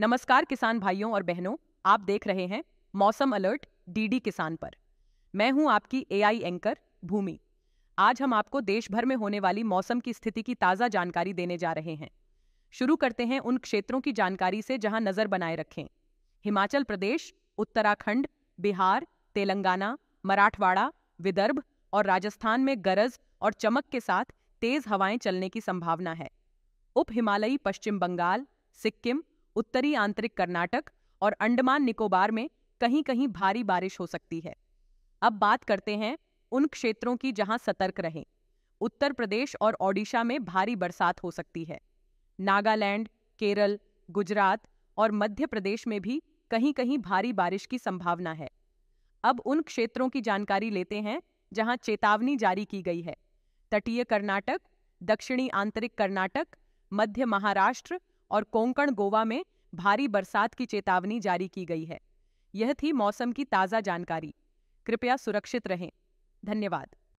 नमस्कार किसान भाइयों और बहनों आप देख रहे हैं मौसम अलर्ट डीडी किसान पर मैं हूं आपकी एआई एंकर भूमि आज हम आपको देश भर में होने वाली मौसम की स्थिति की ताज़ा जानकारी देने जा रहे हैं शुरू करते हैं उन क्षेत्रों की जानकारी से जहां नज़र बनाए रखें हिमाचल प्रदेश उत्तराखंड बिहार तेलंगाना मराठवाड़ा विदर्भ और राजस्थान में गरज और चमक के साथ तेज हवाएं चलने की संभावना है उप हिमालयी पश्चिम बंगाल सिक्किम उत्तरी आंतरिक कर्नाटक और अंडमान निकोबार में कहीं कहीं भारी बारिश हो सकती है अब बात करते हैं उन क्षेत्रों की जहां सतर्क रहें उत्तर प्रदेश और ओडिशा में भारी बरसात हो सकती है नागालैंड केरल गुजरात और मध्य प्रदेश में भी कहीं कहीं भारी बारिश की संभावना है अब उन क्षेत्रों की जानकारी लेते हैं जहां चेतावनी जारी की गई है तटीय कर्नाटक दक्षिणी आंतरिक कर्नाटक मध्य महाराष्ट्र और कोंकण गोवा में भारी बरसात की चेतावनी जारी की गई है यह थी मौसम की ताज़ा जानकारी कृपया सुरक्षित रहें धन्यवाद